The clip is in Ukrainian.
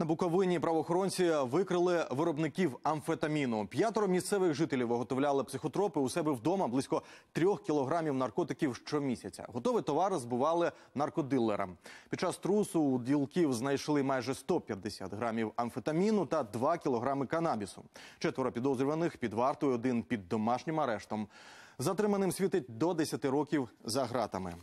На Буковині правоохоронці викрили виробників амфетаміну. П'ятеро місцевих жителів виготовляли психотропи у себе вдома близько трьох кілограмів наркотиків щомісяця. Готовий товар збували наркодилерам. Під час трусу у ділків знайшли майже 150 грамів амфетаміну та 2 кілограми канабісу. Четверо підозрюваних під вартою, один під домашнім арештом. Затриманим світить до 10 років за гратами.